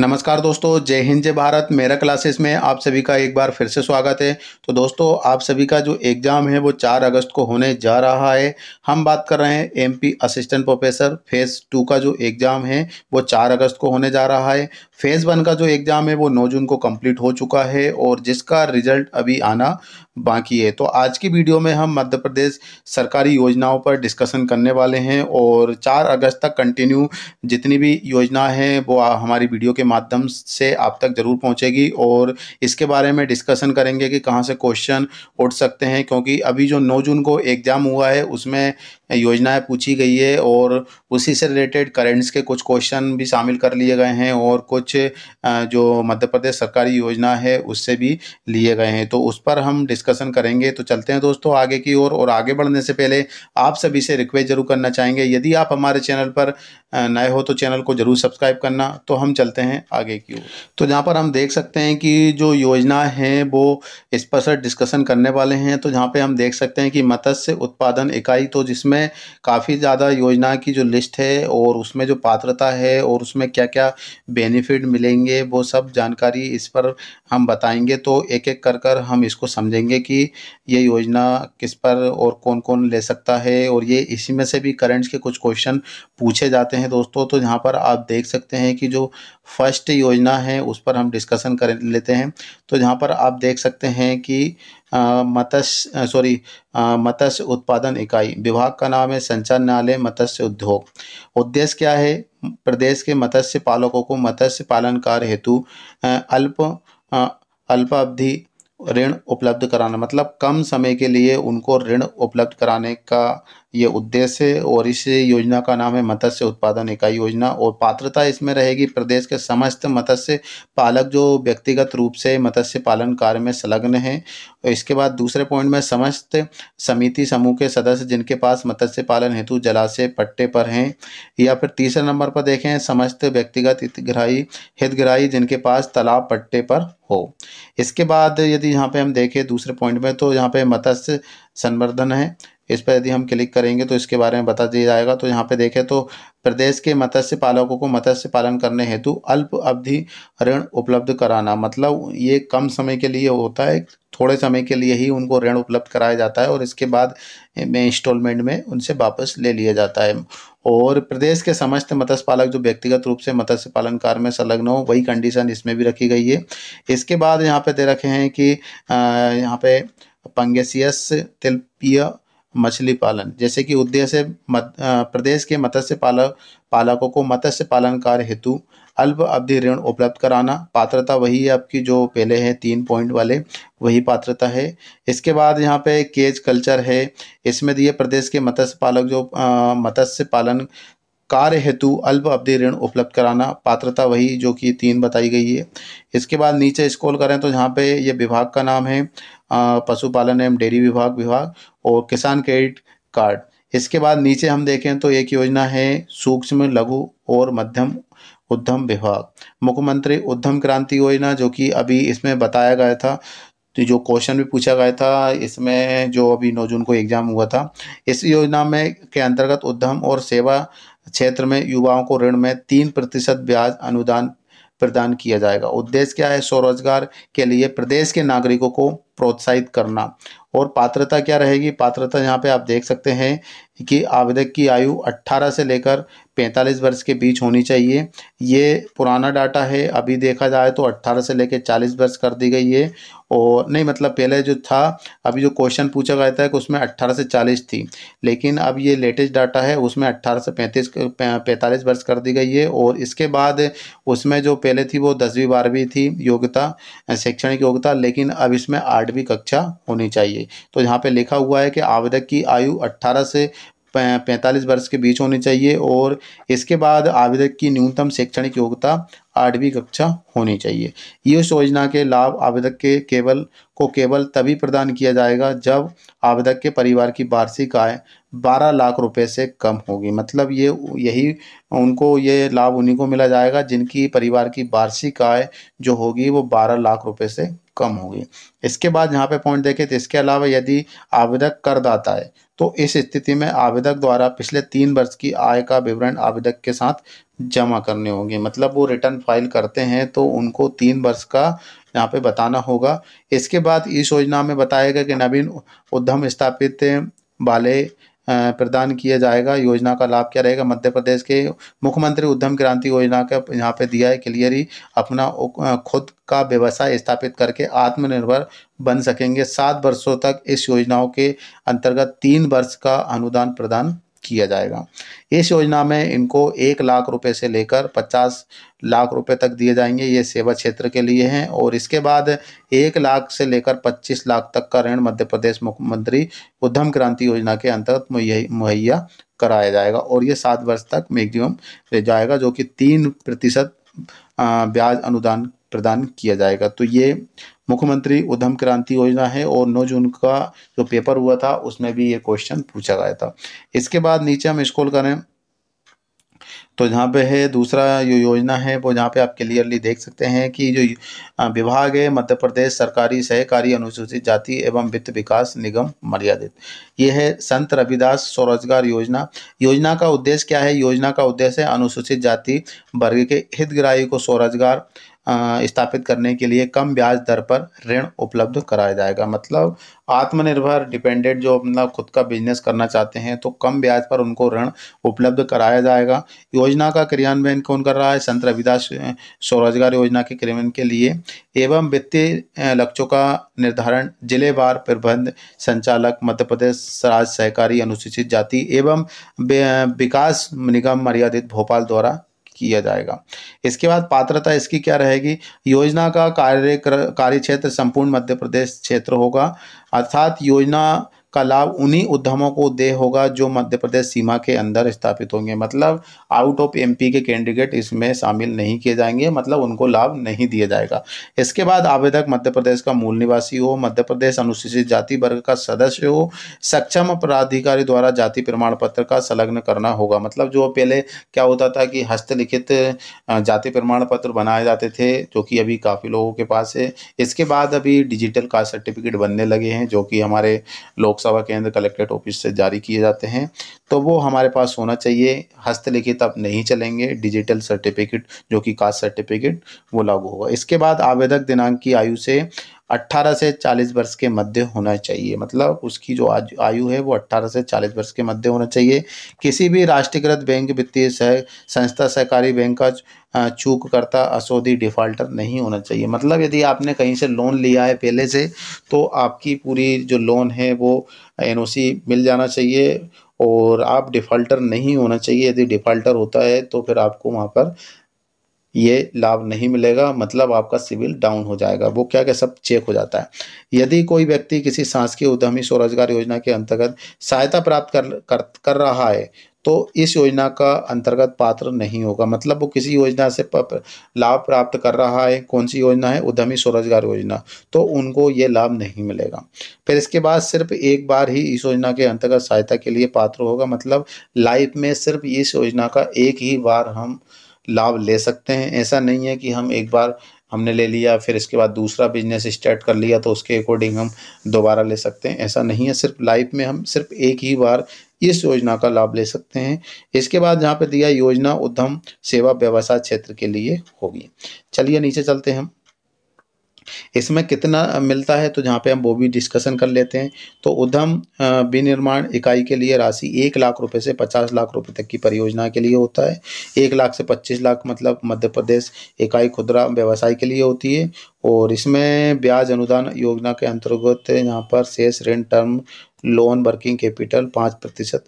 नमस्कार दोस्तों जय हिंद जय भारत मेरा क्लासेस में आप सभी का एक बार फिर से स्वागत है तो दोस्तों आप सभी का जो एग्ज़ाम है वो 4 अगस्त को होने जा रहा है हम बात कर रहे हैं MP assistant professor phase two का जो एग्ज़ाम है वो 4 अगस्त को होने जा रहा है फेज़ वन का जो एग्ज़ाम है वो नौ जून को कम्प्लीट हो चुका है और जिसका रिजल्ट अभी आना बाकी है तो आज की वीडियो में हम मध्य प्रदेश सरकारी योजनाओं पर डिस्कशन करने वाले हैं और 4 अगस्त तक कंटिन्यू जितनी भी योजना है वो हमारी वीडियो के माध्यम से आप तक ज़रूर पहुंचेगी और इसके बारे में डिस्कशन करेंगे कि कहाँ से क्वेश्चन उठ सकते हैं क्योंकि अभी जो नौ जून को एग्ज़ाम हुआ है उसमें योजनाएं पूछी गई है और उसी से रिलेटेड करेंट्स के कुछ क्वेश्चन भी शामिल कर लिए गए हैं और कुछ जो मध्य प्रदेश सरकारी योजना है उससे भी लिए गए हैं तो उस पर हम डिस्कसन करेंगे तो चलते हैं दोस्तों आगे की ओर और, और आगे बढ़ने से पहले आप सभी से रिक्वेस्ट जरूर करना चाहेंगे यदि आप हमारे चैनल पर नए हो तो चैनल को जरूर सब्सक्राइब करना तो हम चलते हैं आगे की ओर तो जहाँ पर हम देख सकते हैं कि जो योजना है वो इस पर सर डिस्कसन करने वाले हैं तो जहाँ पर हम देख सकते हैं कि मत्स्य उत्पादन इकाई तो जिसमें में काफ़ी ज़्यादा योजना की जो लिस्ट है और उसमें जो पात्रता है और उसमें क्या क्या बेनिफिट मिलेंगे वो सब जानकारी इस पर हम बताएंगे तो एक एक कर कर हम इसको समझेंगे कि ये योजना किस पर और कौन कौन ले सकता है और ये इसी में से भी करंट्स के कुछ क्वेश्चन पूछे जाते हैं दोस्तों तो यहाँ पर आप देख सकते हैं कि जो फर्स्ट योजना है उस पर हम डिस्कशन कर लेते हैं तो जहाँ पर आप देख सकते हैं कि मत्स्य सॉरी मत्स्य उत्पादन इकाई विभाग का नाम है संचालनालय मत्स्य उद्योग उद्देश्य क्या है प्रदेश के मत्स्य पालकों को मत्स्य पालन कार्य हेतु अल्प अल्प अवधि ऋण उपलब्ध कराना मतलब कम समय के लिए उनको ऋण उपलब्ध कराने का ये उद्देश्य है और इस योजना का नाम है मत्स्य उत्पादन इकाई योजना और पात्रता इसमें रहेगी प्रदेश के समस्त मत्स्य पालक जो व्यक्तिगत रूप से मत्स्य पालन कार्य में संलग्न हैं इसके बाद दूसरे पॉइंट में समस्त समिति समूह के सदस्य जिनके पास मत्स्य पालन हेतु जलाशय पट्टे पर हैं या फिर तीसरे नंबर पर देखें समस्त व्यक्तिगत हितग्राही हितग्राही जिनके पास तालाब पट्टे पर हो इसके बाद यदि यहाँ पे हम देखें दूसरे पॉइंट में तो यहाँ पे मत्स्य संवर्धन है इस पर यदि हम क्लिक करेंगे तो इसके बारे में बता दिया जाएगा तो यहाँ पे देखें तो प्रदेश के मत्स्य पालकों को मत्स्य पालन करने हेतु अल्प अवधि ऋण उपलब्ध कराना मतलब ये कम समय के लिए होता है थोड़े समय के लिए ही उनको ऋण उपलब्ध कराया जाता है और इसके बाद में इंस्टॉलमेंट में उनसे वापस ले लिया जाता है और प्रदेश के समस्त मत्स्य पालक जो व्यक्तिगत रूप से मत्स्य पालन कार्य में संलग्न हो वही कंडीशन इसमें भी रखी गई है इसके बाद यहाँ पे दे रखे हैं कि यहाँ पे पंगेसियस तिलपिया मछली पालन जैसे कि उद्देश्य प्रदेश के मत्स्य पालक पालकों को मत्स्य पालन कार्य हेतु अल्प अवधि ऋण उपलब्ध कराना पात्रता वही है आपकी जो पहले है तीन पॉइंट वाले वही पात्रता है इसके बाद यहाँ पे केज कल्चर है इसमें दिए प्रदेश के मत्स्य पालक जो मत्स्य पालन कार्य हेतु अल्प अवधि ऋण उपलब्ध कराना पात्रता वही जो कि तीन बताई गई है इसके बाद नीचे स्क्रॉल करें तो यहाँ पे ये विभाग का नाम है पशुपालन एवं डेयरी विभाग विभाग और किसान क्रेडिट कार्ड इसके बाद नीचे हम देखें तो एक योजना है सूक्ष्म लघु और मध्यम उद्यम विभाग मुख्यमंत्री उद्यम क्रांति योजना जो कि अभी इसमें बताया गया था तो जो क्वेश्चन भी पूछा गया था इसमें जो अभी नौ जून को एग्ज़ाम हुआ था इस योजना में के अंतर्गत उद्यम और सेवा क्षेत्र में युवाओं को ऋण में तीन प्रतिशत ब्याज अनुदान प्रदान किया जाएगा उद्देश्य क्या है स्वरोजगार के लिए प्रदेश के नागरिकों को प्रोत्साहित करना और पात्रता क्या रहेगी पात्रता यहाँ पे आप देख सकते हैं कि आवेदक की आयु 18 से लेकर 45 वर्ष के बीच होनी चाहिए ये पुराना डाटा है अभी देखा जाए तो 18 से लेकर 40 वर्ष कर दी गई है और नहीं मतलब पहले जो था अभी जो क्वेश्चन पूछा गया था कि उसमें 18 से 40 थी लेकिन अब ये लेटेस्ट डाटा है उसमें 18 से 35 पैंतालीस वर्ष कर दी गई है और इसके बाद उसमें जो पहले थी वो दसवीं बारहवीं थी योग्यता शैक्षणिक योग्यता लेकिन अब इसमें आठवीं कक्षा होनी चाहिए तो यहाँ पर लिखा हुआ है कि आवेदक की आयु अट्ठारह से पैंतालीस वर्ष के बीच होनी चाहिए और इसके बाद आवेदक की न्यूनतम शैक्षणिक योग्यता आठवीं कक्षा होनी चाहिए इस योजना के लाभ आवेदक के केवल को केवल तभी प्रदान किया जाएगा जब आवेदक के परिवार की वार्षिक आय बारह लाख रुपए से कम होगी मतलब ये यही उनको ये लाभ उन्हीं को मिला जाएगा जिनकी परिवार की वार्षिक आय जो होगी वो बारह लाख रुपए से कम होगी इसके बाद यहाँ पे पॉइंट देखें तो इसके अलावा यदि आवेदक करदाता है तो इस स्थिति में आवेदक द्वारा पिछले तीन वर्ष की आय का विवरण आवेदक के साथ जमा करने होंगे मतलब वो रिटर्न फाइल करते हैं तो उनको तीन वर्ष का यहाँ पे बताना होगा इसके बाद इस योजना में बताया गया कि नवीन उद्यम स्थापित वाले प्रदान किया जाएगा योजना का लाभ क्या रहेगा मध्य प्रदेश के मुख्यमंत्री उद्यम क्रांति योजना का यहाँ पे दिया है क्लियर ही अपना खुद का व्यवसाय स्थापित करके आत्मनिर्भर बन सकेंगे सात वर्षों तक इस योजनाओं के अंतर्गत तीन वर्ष का अनुदान प्रदान किया जाएगा इस योजना में इनको एक लाख रुपए से लेकर पचास लाख रुपए तक दिए जाएंगे ये सेवा क्षेत्र के लिए हैं और इसके बाद एक लाख से लेकर पच्चीस लाख तक का ऋण मध्य प्रदेश मुख्यमंत्री उद्यम क्रांति योजना के अंतर्गत मुहैया कराया जाएगा और ये सात वर्ष तक मैगजिम ले जाएगा जो कि तीन प्रतिशत ब्याज अनुदान प्रदान किया जाएगा तो ये मुख्यमंत्री उद्यम क्रांति योजना है और नौ जून का जो पेपर हुआ था उसमें भी ये क्वेश्चन पूछा गया था इसके बाद नीचे हम स्कोल करें तो यहाँ पे है दूसरा जो योजना है वो यहाँ पे आप क्लियरली देख सकते हैं कि जो विभाग है मध्य प्रदेश सरकारी सहकारी अनुसूचित जाति एवं वित्त विकास निगम मर्यादित ये है संत रविदास स्वरोजगार योजना योजना का उद्देश्य क्या है योजना का उद्देश्य है अनुसूचित जाति वर्ग के हितग्राही को स्वरोजगार स्थापित करने के लिए कम ब्याज दर पर ऋण उपलब्ध कराया जाएगा मतलब आत्मनिर्भर डिपेंडेंट जो अपना मतलब खुद का बिजनेस करना चाहते हैं तो कम ब्याज पर उनको ऋण उपलब्ध कराया जाएगा योजना का क्रियान्वयन कौन कर रहा है संत रविदास स्वरोजगार योजना के क्रियान्वयन के लिए एवं वित्तीय लक्ष्यों का निर्धारण जिलेवार प्रबंध संचालक मध्य प्रदेश राज्य सहकारी अनुसूचित जाति एवं विकास निगम मर्यादित भोपाल द्वारा किया जाएगा इसके बाद पात्रता इसकी क्या रहेगी योजना का कार्य कार्य क्षेत्र संपूर्ण मध्य प्रदेश क्षेत्र होगा अर्थात योजना का लाभ उन्हीं उद्यमों को दे होगा जो मध्य प्रदेश सीमा के अंदर स्थापित होंगे मतलब आउट ऑफ एमपी के कैंडिडेट इसमें शामिल नहीं किए जाएंगे मतलब उनको लाभ नहीं दिया जाएगा इसके बाद आवेदक मध्य प्रदेश का मूल निवासी हो मध्य प्रदेश अनुसूचित जाति वर्ग का सदस्य हो सक्षम प्राधिकारी द्वारा जाति प्रमाण पत्र का संलग्न करना होगा मतलब जो पहले क्या होता था कि हस्तलिखित जाति प्रमाण पत्र बनाए जाते थे जो कि अभी काफ़ी लोगों के पास है इसके बाद अभी डिजिटल कास्ट सर्टिफिकेट बनने लगे हैं जो कि हमारे लोग लोकसभा केंद्र कलेक्ट्रेट ऑफिस से जारी किए जाते हैं तो वो हमारे पास होना चाहिए हस्तलिखित अब नहीं चलेंगे डिजिटल सर्टिफिकेट जो कि कास्ट सर्टिफिकेट वो लागू होगा इसके बाद आवेदक दिनांक की आयु से 18 से 40 वर्ष के मध्य होना चाहिए मतलब उसकी जो आयु है वो 18 से 40 वर्ष के मध्य होना चाहिए किसी भी राष्ट्रीयकृत बैंक वित्तीय सह संस्था सहकारी बैंक का चूक करता असोधी डिफ़ॉल्टर नहीं होना चाहिए मतलब यदि आपने कहीं से लोन लिया है पहले से तो आपकी पूरी जो लोन है वो एन मिल जाना चाहिए और आप डिफ़ॉल्टर नहीं होना चाहिए यदि डिफ़ाल्टर होता है तो फिर आपको वहाँ पर ये लाभ नहीं मिलेगा मतलब आपका सिविल डाउन हो जाएगा वो क्या क्या सब चेक हो जाता है यदि कोई व्यक्ति किसी सांसकीय उद्यमी स्वरोजगार योजना के अंतर्गत सहायता प्राप्त कर कर, कर रहा है तो इस योजना का अंतर्गत पात्र नहीं होगा मतलब वो किसी योजना से लाभ प्राप्त कर रहा है कौन सी योजना है उद्यमी स्वरोजगार योजना तो उनको ये लाभ नहीं मिलेगा फिर इसके बाद सिर्फ एक बार ही इस योजना के अंतर्गत सहायता के लिए पात्र होगा मतलब लाइफ में सिर्फ इस योजना का एक ही बार हम लाभ ले सकते हैं ऐसा नहीं है कि हम एक बार हमने ले लिया फिर इसके बाद दूसरा बिजनेस स्टार्ट कर लिया तो उसके अकॉर्डिंग हम दोबारा ले सकते हैं ऐसा नहीं है सिर्फ लाइफ में हम सिर्फ एक ही बार इस योजना का लाभ ले सकते हैं इसके बाद जहाँ पर दिया योजना उद्यम सेवा व्यवसाय क्षेत्र के लिए होगी चलिए नीचे चलते हैं हम इसमें कितना मिलता है तो जहाँ पे हम वो भी डिस्कशन कर लेते हैं तो उद्यम विनिर्माण इकाई के लिए राशि एक लाख रुपए से पचास लाख रुपए तक की परियोजना के लिए होता है एक लाख से पच्चीस लाख मतलब मध्य प्रदेश इकाई खुदरा व्यवसाय के लिए होती है और इसमें ब्याज अनुदान योजना के अंतर्गत यहाँ पर शेष ऋण टर्म लोन वर्किंग कैपिटल पाँच प्रतिशत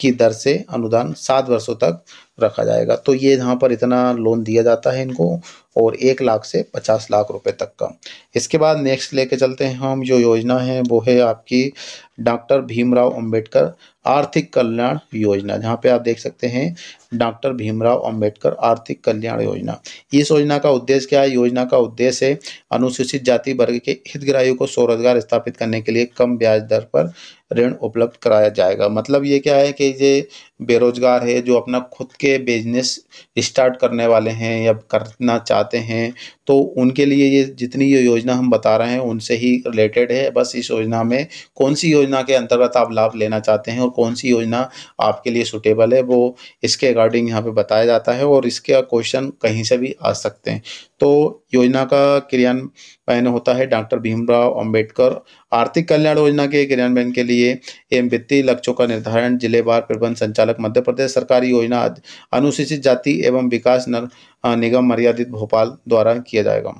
की दर से अनुदान सात वर्षों तक रखा जाएगा तो ये यहाँ पर इतना लोन दिया जाता है इनको और एक लाख से पचास लाख रुपए तक का इसके बाद नेक्स्ट लेके चलते हैं हम जो योजना है वो है आपकी डॉक्टर भीमराव अंबेडकर आर्थिक कल्याण योजना जहाँ पे आप देख सकते हैं डॉक्टर भीमराव अंबेडकर आर्थिक कल्याण योजना इस योजना का उद्देश्य क्या है योजना का उद्देश्य है अनुसूचित जाति वर्ग के हितग्राहियों को स्वरोजगार स्थापित करने के लिए कम ब्याज दर पर ऋण उपलब्ध कराया जाएगा मतलब ये क्या है कि ये बेरोजगार है जो अपना खुद के बिजनेस स्टार्ट करने वाले हैं या करना चाहते हैं तो उनके लिए ये जितनी ये योजना हम बता रहे हैं उनसे ही रिलेटेड है बस इस योजना में कौन सी योजना के अंतर्गत आप लाभ लेना चाहते हैं और कौन सी योजना आपके लिए सुटेबल है वो इसके रिगार्डिंग यहाँ पे बताया जाता है और इसके क्वेश्चन कहीं से भी आ सकते हैं तो योजना का क्रियान्वयन होता है डॉक्टर भीमराव अंबेडकर आर्थिक कल्याण योजना के क्रियान्वयन के लिए एवं वित्तीय लक्ष्यों का निर्धारण जिलेवार प्रबंध संचालक मध्य प्रदेश सरकारी योजना अनुसूचित जाति एवं विकास निगम मर्यादित भोपाल द्वारा किया जाएगा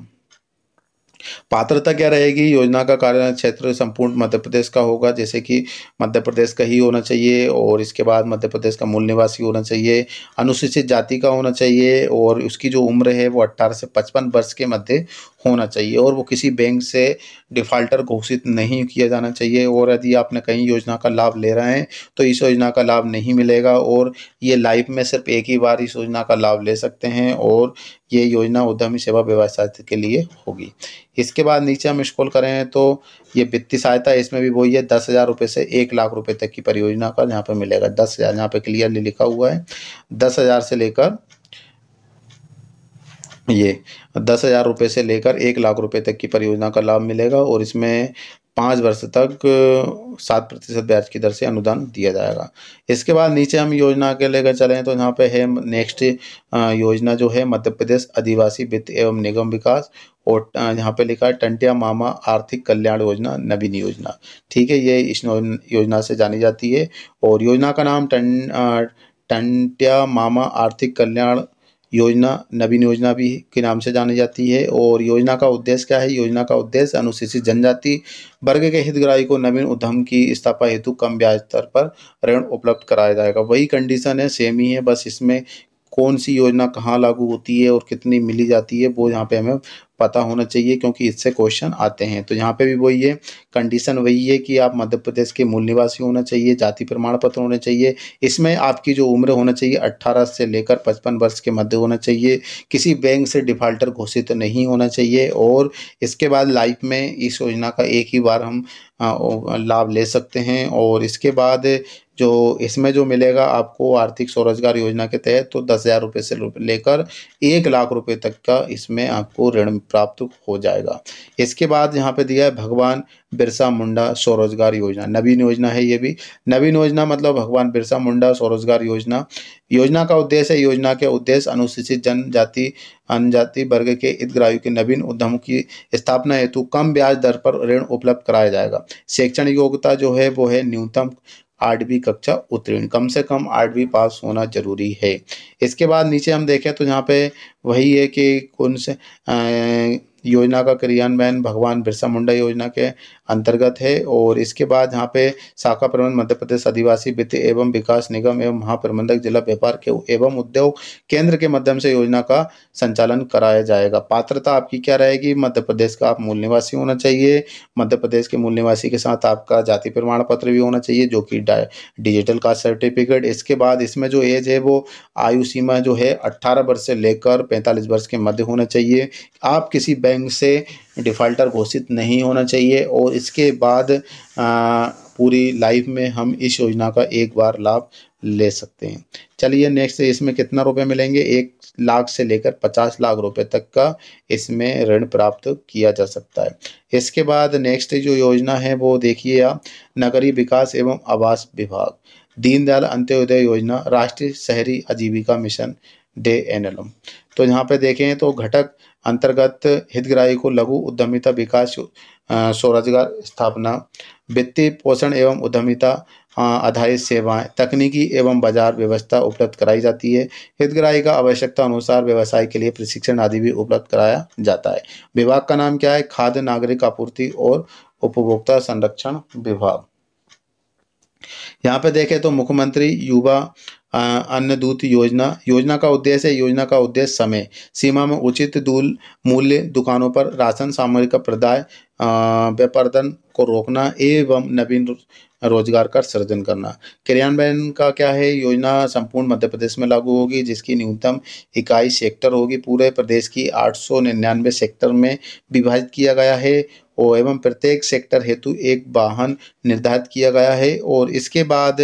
पात्रता क्या रहेगी योजना का कार्य क्षेत्र संपूर्ण मध्य प्रदेश का होगा जैसे कि मध्य प्रदेश का ही होना चाहिए और इसके बाद मध्य प्रदेश का मूल निवासी होना चाहिए अनुसूचित जाति का होना चाहिए और उसकी जो उम्र है वो अट्ठारह से पचपन वर्ष के मध्य होना चाहिए और वो किसी बैंक से डिफ़ाल्टर घोषित नहीं किया जाना चाहिए और यदि आपने कहीं योजना का लाभ ले रहे हैं तो इस योजना का लाभ नहीं मिलेगा और ये लाइफ में सिर्फ एक ही बार इस योजना का लाभ ले सकते हैं और ये योजना उद्यमी सेवा व्यवस्था के लिए होगी इसके बाद नीचे हम स्क्रॉल करें तो ये वित्तीय सहायता इसमें भी वही है दस हज़ार रुपये से एक लाख रुपए तक की परियोजना का यहाँ पर मिलेगा दस हज़ार यहाँ पर क्लियरली लिखा हुआ है दस हज़ार से लेकर ये दस हज़ार रुपये से लेकर एक लाख रुपए तक की परियोजना का लाभ मिलेगा और इसमें पाँच वर्ष तक सात प्रतिशत ब्याज की दर से अनुदान दिया जाएगा इसके बाद नीचे हम योजना के लेकर चलें तो यहाँ पे है नेक्स्ट योजना जो है मध्य प्रदेश आदिवासी वित्त एवं निगम विकास और यहाँ पे लिखा है टंटिया मामा आर्थिक कल्याण योजना नवीन योजना ठीक है ये इस योजना से जानी जाती है और योजना का नाम टन टंटिया मामा आर्थिक कल्याण योजना नवीन योजना भी के नाम से जानी जाती है और योजना का उद्देश्य क्या है योजना का उद्देश्य अनुसूचित जनजाति वर्ग के हितग्राही को नवीन उद्यम की स्थापना हेतु कम ब्याज दर पर ऋण उपलब्ध कराया जाएगा वही कंडीशन है सेम ही है बस इसमें कौन सी योजना कहाँ लागू होती है और कितनी मिली जाती है वो यहाँ पे हमें पता होना चाहिए क्योंकि इससे क्वेश्चन आते हैं तो यहाँ पे भी वही है कंडीशन वही है कि आप मध्य प्रदेश के मूल निवासी होना चाहिए जाति प्रमाण पत्र होने चाहिए इसमें आपकी जो उम्र होना चाहिए 18 से लेकर 55 वर्ष के मध्य होना चाहिए किसी बैंक से डिफ़ाल्टर घोषित तो नहीं होना चाहिए और इसके बाद लाइफ में इस योजना का एक ही बार हम लाभ ले सकते हैं और इसके बाद जो इसमें जो मिलेगा आपको आर्थिक स्वरोजगार योजना के तहत तो दस हज़ार रुपये से लेकर एक लाख रुपए तक का इसमें आपको ऋण प्राप्त हो जाएगा इसके बाद यहाँ पे दिया है भगवान बिरसा मुंडा स्वरोजगार योजना नवीन योजना है ये भी नवीन योजना मतलब भगवान बिरसा मुंडा स्वरोजगार योजना योजना का उद्देश्य है योजना के उद्देश्य अनुसूचित जनजाति अनजाति वर्ग के इतग्राहियों के नवीन उद्यम की स्थापना हेतु कम ब्याज दर पर ऋण उपलब्ध कराया जाएगा शैक्षणिक योग्यता जो है वो है न्यूनतम आठवीं कक्षा उत्तीर्ण कम से कम आठवीं पास होना जरूरी है इसके बाद नीचे हम देखें तो यहाँ पे वही है कि कौन से योजना का क्रियान्वयन भगवान बिरसा मुंडा योजना के अंतर्गत है और इसके बाद यहाँ पे शाखा प्रबंध मध्य प्रदेश आदिवासी वित्त एवं विकास निगम एवं महाप्रबंधक जिला व्यापार के एवं उद्योग केंद्र के माध्यम से योजना का संचालन कराया जाएगा पात्रता आपकी क्या रहेगी मध्य प्रदेश का आप मूल निवासी होना चाहिए मध्य प्रदेश के मूल निवासी के साथ आपका जाति प्रमाण पत्र भी होना चाहिए जो कि डिजिटल कास्ट सर्टिफिकेट इसके बाद इसमें जो एज है वो आयु सीमा जो है अट्ठारह वर्ष से लेकर पैंतालीस वर्ष के मध्य होना चाहिए आप किसी बैंक से डिफ़ाल्टर घोषित नहीं होना चाहिए और इसके बाद आ, पूरी लाइफ में हम इस योजना का एक बार लाभ ले सकते हैं चलिए नेक्स्ट इसमें कितना रुपए मिलेंगे एक लाख से लेकर पचास लाख रुपए तक का इसमें ऋण प्राप्त किया जा सकता है इसके बाद नेक्स्ट जो योजना है वो देखिए आप नगरीय विकास एवं आवास विभाग दीनदयाल अंत्योदय योजना राष्ट्रीय शहरी आजीविका मिशन डे एन तो यहाँ पे देखें तो घटक अंतर्गत हितग्राही को लघु उद्यमिता विकास स्वरोजगार स्थापना वित्तीय पोषण एवं उद्यमिता आधारित सेवाएं तकनीकी एवं बाजार व्यवस्था उपलब्ध कराई जाती है हितग्राही का आवश्यकता अनुसार व्यवसाय के लिए प्रशिक्षण आदि भी उपलब्ध कराया जाता है विभाग का नाम क्या है खाद्य नागरिक आपूर्ति और उपभोक्ता संरक्षण विभाग यहाँ पे देखें तो मुख्यमंत्री युवा दूत योजना योजना का उद्देश्य है योजना का उद्देश्य समय सीमा में उचित दूल मूल्य दुकानों पर राशन सामग्री का प्रदाय व्यापारधन को रोकना एवं नवीन रोजगार का सृजन करना क्रियान्वयन का क्या है योजना संपूर्ण मध्य प्रदेश में लागू होगी जिसकी न्यूनतम इकाई सेक्टर होगी पूरे प्रदेश की आठ सौ निन्यानवे सेक्टर में विभाजित किया गया है और एवं प्रत्येक सेक्टर हेतु एक वाहन निर्धारित किया गया है और इसके बाद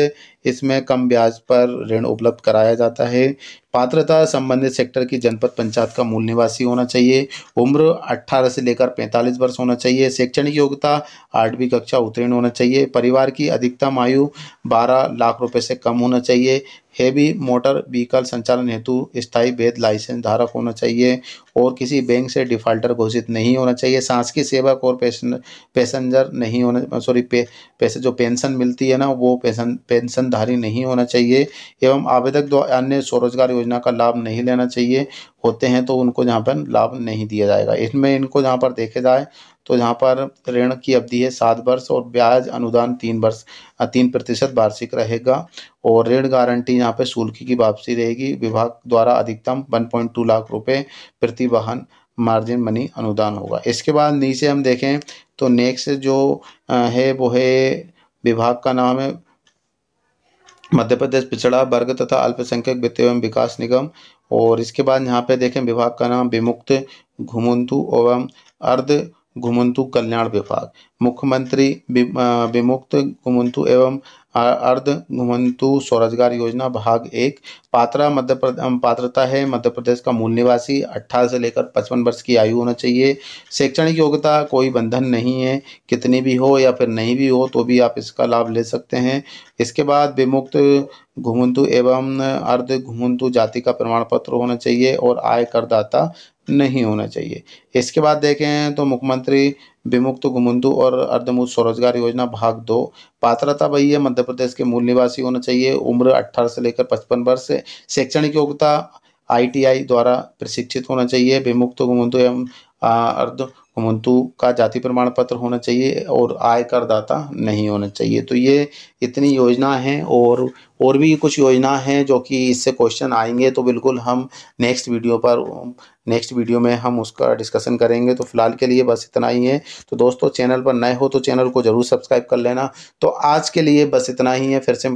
इसमें कम ब्याज पर ऋण उपलब्ध कराया जाता है पात्रता संबंधित सेक्टर की जनपद पंचायत का मूल निवासी होना चाहिए उम्र 18 से लेकर 45 वर्ष होना चाहिए शैक्षणिक योग्यता आठवीं कक्षा उत्तीर्ण होना चाहिए परिवार की अधिकतम आयु 12 लाख रुपए से कम होना चाहिए हैवी मोटर व्हीकल संचालन हेतु स्थायी वेद लाइसेंस धारक होना चाहिए और किसी बैंक से डिफाल्टर घोषित नहीं होना चाहिए सांस की सेवक और पैसेंजर नहीं होना सॉरी पैसे जो पेंशन मिलती है ना वो पेंशन धारी नहीं होना चाहिए एवं आवेदक द्वारा अन्य स्वरोजगार योजना का लाभ नहीं लेना चाहिए होते हैं तो उनको जहाँ पर लाभ नहीं दिया जाएगा इसमें इनको जहाँ पर देखे जाए तो जहाँ पर ऋण की अवधि है सात वर्ष और ब्याज अनुदान तीन वर्ष तीन प्रतिशत वार्षिक रहेगा और ऋण गारंटी यहाँ पर शुल्क की वापसी रहेगी विभाग द्वारा अधिकतम टू लाख रुपये प्रति वाहन मार्जिन मनी अनुदान होगा इसके बाद नीचे हम देखें तो नेक्स्ट जो है वो है विभाग का नाम है मध्य प्रदेश पिछड़ा वर्ग तथा अल्पसंख्यक वित्त एवं विकास निगम और इसके बाद यहाँ पे देखें विभाग का नाम विमुक्त घुमंतु एवं अर्ध घुमंतु कल्याण विभाग मुख्यमंत्री विमुक्त घुमंतु एवं अर्ध घुमंतु स्वरोजगार योजना भाग एक पात्रा मध्य पात्रता है मध्य प्रदेश का मूल निवासी अट्ठारह से लेकर पचपन वर्ष की आयु होना चाहिए शैक्षणिक योग्यता कोई बंधन नहीं है कितनी भी हो या फिर नहीं भी हो तो भी आप इसका लाभ ले सकते हैं इसके बाद विमुक्त घुमंतु एवं अर्ध घुमंतु जाति का प्रमाण पत्र होना चाहिए और आय करदाता नहीं होना चाहिए इसके बाद देखें तो मुख्यमंत्री विमुक्त घुमंतु और अर्धमुक्त स्वरोजगार योजना भाग दो पात्रता वही है मध्य प्रदेश के मूल निवासी होना चाहिए उम्र 18 से लेकर 55 वर्ष शैक्षणिक योग्यता आईटीआई द्वारा प्रशिक्षित होना चाहिए विमुक्त घुमंतु एवं अर्ध घुमंतु का जाति प्रमाण पत्र होना चाहिए और आय करदाता नहीं होना चाहिए तो ये इतनी योजना हैं और और भी कुछ योजना हैं जो कि इससे क्वेश्चन आएंगे तो बिल्कुल हम नेक्स्ट वीडियो पर नेक्स्ट वीडियो में हम उसका डिस्कशन करेंगे तो फिलहाल के लिए बस इतना ही है तो दोस्तों चैनल पर नए हो तो चैनल को ज़रूर सब्सक्राइब कर लेना तो आज के लिए बस इतना ही है फिर से